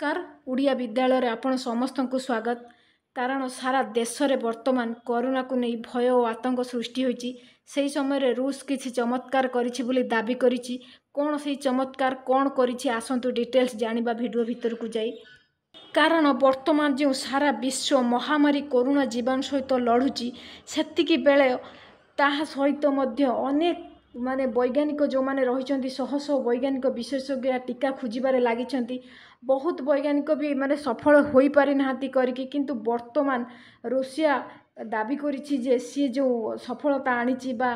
ନମସ୍କାର ଓଡ଼ିଆ ବିଦ୍ୟାଳୟରେ ଆପଣ ସମସ୍ତଙ୍କୁ ସ୍ୱାଗତ କାରଣ ସାରା ଦେଶରେ ବର୍ତ୍ତମାନ କରୋନାକୁ ନେଇ ଭୟ ଓ ଆତଙ୍କ ସୃଷ୍ଟି ହୋଇଛି ସେହି ସମୟରେ ରୁଷ କିଛି ଚମତ୍କାର କରିଛି ବୋଲି ଦାବି କରିଛି କ'ଣ ସେହି ଚମତ୍କାର କ'ଣ କରିଛି ଆସନ୍ତୁ ଡିଟେଲ୍ସ ଜାଣିବା ଭିଡ଼ିଓ ଭିତରକୁ ଯାଇ କାରଣ ବର୍ତ୍ତମାନ ଯେଉଁ ସାରା ବିଶ୍ୱ ମହାମାରୀ କରୋନା ଜୀବାଣୁ ସହିତ ଲଢ଼ୁଛି ସେତିକି ବେଳେ ତାହା ସହିତ ମଧ୍ୟ ଅନେକ ମାନେ ବୈଜ୍ଞାନିକ ଯେଉଁମାନେ ରହିଛନ୍ତି ଶହ ଶହ ବୈଜ୍ଞାନିକ ବିଶେଷଜ୍ଞ ଟୀକା ଖୋଜିବାରେ ଲାଗିଛନ୍ତି ବହୁତ ବୈଜ୍ଞାନିକ ବି ମାନେ ସଫଳ ହୋଇପାରିନାହାନ୍ତି କରିକି କିନ୍ତୁ ବର୍ତ୍ତମାନ ରୁଷିଆ ଦାବି କରିଛି ଯେ ସିଏ ଯେଉଁ ସଫଳତା ଆଣିଛି ବା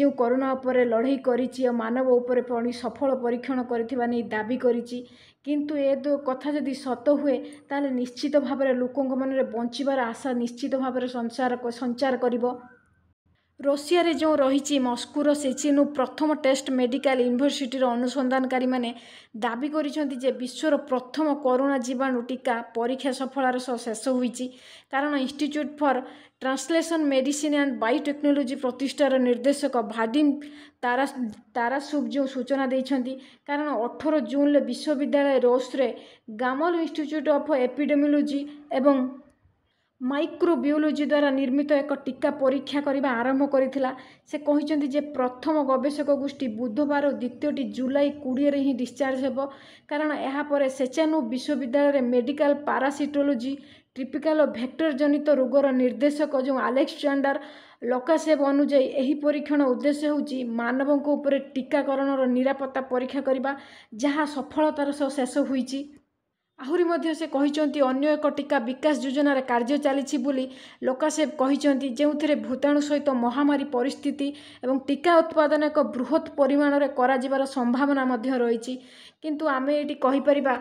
ଯେଉଁ କରୋନା ଉପରେ ଲଢ଼େଇ କରିଛି ଆଉ ମାନବ ଉପରେ ପଡ଼ି ସଫଳ ପରୀକ୍ଷଣ କରିଥିବା ନେଇ ଦାବି କରିଛି କିନ୍ତୁ ଏ ତ କଥା ଯଦି ସତ ହୁଏ ତାହେଲେ ନିଶ୍ଚିତ ଭାବରେ ଲୋକଙ୍କ ମନରେ ବଞ୍ଚିବାର ଆଶା ନିଶ୍ଚିତ ଭାବରେ ସଞ୍ଚାର ସଞ୍ଚାର କରିବ ରଷିଆରେ ଯେଉଁ ରହିଛି ମସ୍କୁର ସେଚିନୁ ପ୍ରଥମ ଟେଷ୍ଟ ମେଡିକାଲ ୟୁନିଭର୍ସିଟିର ଅନୁସନ୍ଧାନକାରୀମାନେ ଦାବି କରିଛନ୍ତି ଯେ ବିଶ୍ୱର ପ୍ରଥମ କରୋନା ଜୀବାଣୁ ଟୀକା ପରୀକ୍ଷା ସଫଳାର ସହ ଶେଷ ହୋଇଛି କାରଣ institute for translation medicine and biotechnology ପ୍ରତିଷ୍ଠାର ନିର୍ଦ୍ଦେଶକ ଭାଡିମ୍ ତାରା ତାରାସୁପ୍ ଯେଉଁ ସୂଚନା ଦେଇଛନ୍ତି କାରଣ ଅଠର ଜୁନ୍ରେ ବିଶ୍ୱବିଦ୍ୟାଳୟ ରୋସ୍ରେ ଗାମଲ ଇନଷ୍ଟିଚ୍ୟୁଟ୍ ଅଫ୍ ଏପିଡେମିଲୋଜି ଏବଂ ମାଇକ୍ରୋବିଓଲୋଜି ଦ୍ୱାରା ନିର୍ମିତ ଏକ ଟୀକା ପରୀକ୍ଷା କରିବା ଆରମ୍ଭ କରିଥିଲା ସେ କହିଛନ୍ତି ଯେ ପ୍ରଥମ ଗବେଷକ ଗୋଷ୍ଠୀ ବୁଧବାର ଓ ଦ୍ୱିତୀୟଟି ଜୁଲାଇ କୋଡ଼ିଏରେ ହିଁ ଡିସ୍ଚାର୍ଜ ହେବ କାରଣ ଏହାପରେ ସେଚାନୁ ବିଶ୍ୱବିଦ୍ୟାଳୟରେ ମେଡ଼ିକାଲ ପାରାସିଟୋଲୋଜି ଟ୍ରିପିକାଲ ଓ ଭେକ୍ଟର ଜନିତ ରୋଗର ନିର୍ଦ୍ଦେଶକ ଯେଉଁ ଆଲେକ୍ସଜାଣ୍ଡାର ଲକାସେବ ଅନୁଯାୟୀ ଏହି ପରୀକ୍ଷଣ ଉଦ୍ଦେଶ୍ୟ ହେଉଛି ମାନବଙ୍କ ଉପରେ ଟୀକାକରଣର ନିରାପତ୍ତା ପରୀକ୍ଷା କରିବା ଯାହା ସଫଳତାର ସହ ଶେଷ ହୋଇଛି ଆହୁରି ମଧ୍ୟ ସେ କହିଛନ୍ତି ଅନ୍ୟ ଏକ ଟିକା ବିକାଶ ଯୋଜନାରେ କାର୍ଯ୍ୟ ଚାଲିଛି ବୋଲି ଲୋକାସେବ କହିଛନ୍ତି ଯେଉଁଥିରେ ଭୂତାଣୁ ସହିତ ମହାମାରୀ ପରିସ୍ଥିତି ଏବଂ ଟିକା ଉତ୍ପାଦନ ଏକ ବୃହତ୍ ପରିମାଣରେ କରାଯିବାର ସମ୍ଭାବନା ମଧ୍ୟ ରହିଛି କିନ୍ତୁ ଆମେ ଏଇଠି କହିପାରିବା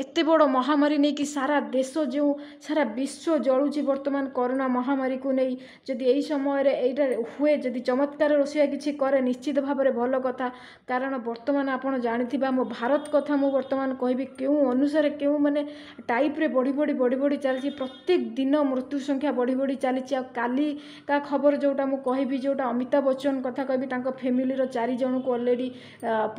ଏତେ ବଡ଼ ମହାମାରୀ ନେଇକି ସାରା ଦେଶ ଯେଉଁ ସାରା ବିଶ୍ୱ ଜଳୁଛି ବର୍ତ୍ତମାନ କରୋନା ମହାମାରୀକୁ ନେଇ ଯଦି ଏହି ସମୟରେ ଏଇଟା ହୁଏ ଯଦି ଚମତ୍କାର ରୋଷେଇଆ କିଛି କରେ ନିଶ୍ଚିତ ଭାବରେ ଭଲ କଥା କାରଣ ବର୍ତ୍ତମାନ ଆପଣ ଜାଣିଥିବା ମୋ ଭାରତ କଥା ମୁଁ ବର୍ତ୍ତମାନ କହିବି କେଉଁ ଅନୁସାରେ କେଉଁ ମାନେ ଟାଇପ୍ରେ ବଢ଼ି ବଢ଼ି ବଢ଼ି ବଢ଼ି ଚାଲିଛି ପ୍ରତ୍ୟେକ ଦିନ ମୃତ୍ୟୁ ସଂଖ୍ୟା ବଢ଼ି ବଢ଼ି ଚାଲିଛି ଆଉ କାଲି କା ଖବର ଯେଉଁଟା ମୁଁ କହିବି ଯେଉଁଟା ଅମିତାଭ ବଚ୍ଚନ କଥା କହିବି ତାଙ୍କ ଫ୍ୟାମିଲିର ଚାରିଜଣଙ୍କୁ ଅଲରେଡ଼ି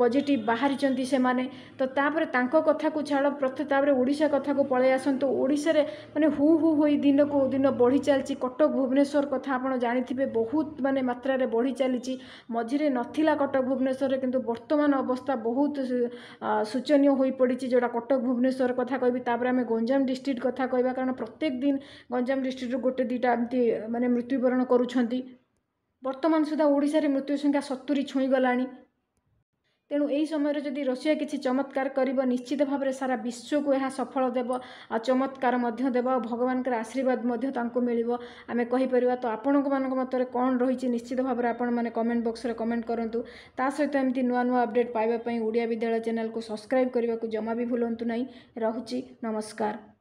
ପଜିଟିଭ୍ ବାହାରିଛନ୍ତି ସେମାନେ ତ ତାପରେ ତାଙ୍କ କଥାକୁ ଛାଡ଼ ପ୍ରଥମେ ତାପରେ ଓଡ଼ିଶା କଥାକୁ ପଳାଇ ଆସନ୍ତୁ ଓଡ଼ିଶାରେ ମାନେ ହୁ ହୁ ହୋଇ ଦିନକୁ ଦିନ ବଢ଼ି ଚାଲିଛି କଟକ ଭୁବନେଶ୍ୱର କଥା ଆପଣ ଜାଣିଥିବେ ବହୁତ ମାନେ ମାତ୍ରାରେ ବଢ଼ି ଚାଲିଛି ମଝିରେ ନଥିଲା କଟକ ଭୁବନେଶ୍ୱରରେ କିନ୍ତୁ ବର୍ତ୍ତମାନ ଅବସ୍ଥା ବହୁତ ଶୋଚନୀୟ ହୋଇପଡ଼ିଛି ଯେଉଁଟା କଟକ ଭୁବନେଶ୍ୱର କଥା କହିବି ତାପରେ ଆମେ ଗଞ୍ଜାମ ଡିଷ୍ଟ୍ରିକ୍ଟ କଥା କହିବା କାରଣ ପ୍ରତ୍ୟେକ ଦିନ ଗଞ୍ଜାମ ଡିଷ୍ଟ୍ରିକ୍ଟରୁ ଗୋଟେ ଦୁଇଟା ଏମିତି ମାନେ ମୃତ୍ୟୁବରଣ କରୁଛନ୍ତି ବର୍ତ୍ତମାନ ସୁଦ୍ଧା ଓଡ଼ିଶାରେ ମୃତ୍ୟୁ ସଂଖ୍ୟା ସତୁରି ଛୁଇଁଗଲାଣି ତେଣୁ ଏହି ସମୟରେ ଯଦି ରଷିଆ କିଛି ଚମତ୍କାର କରିବ ନିଶ୍ଚିତ ଭାବରେ ସାରା ବିଶ୍ୱକୁ ଏହା ସଫଳ ଦେବ ଆଉ ଚମତ୍କାର ମଧ୍ୟ ଦେବ ଆଉ ଭଗବାନଙ୍କର ଆଶୀର୍ବାଦ ମଧ୍ୟ ତାଙ୍କୁ ମିଳିବ ଆମେ କହିପାରିବା ତ ଆପଣଙ୍କ ମାନଙ୍କ ମତରେ କ'ଣ ରହିଛି ନିଶ୍ଚିତ ଭାବରେ ଆପଣମାନେ କମେଣ୍ଟ ବକ୍ସରେ କମେଣ୍ଟ କରନ୍ତୁ ତା ସହିତ ଏମିତି ନୂଆ ନୂଆ ଅପଡ଼େଟ୍ ପାଇବା ପାଇଁ ଓଡ଼ିଆ ବିଦ୍ୟାଳୟ ଚ୍ୟାନେଲକୁ ସବସ୍କ୍ରାଇବ୍ କରିବାକୁ ଜମା ବି ଭୁଲନ୍ତୁ ନାହିଁ ରହୁଛି ନମସ୍କାର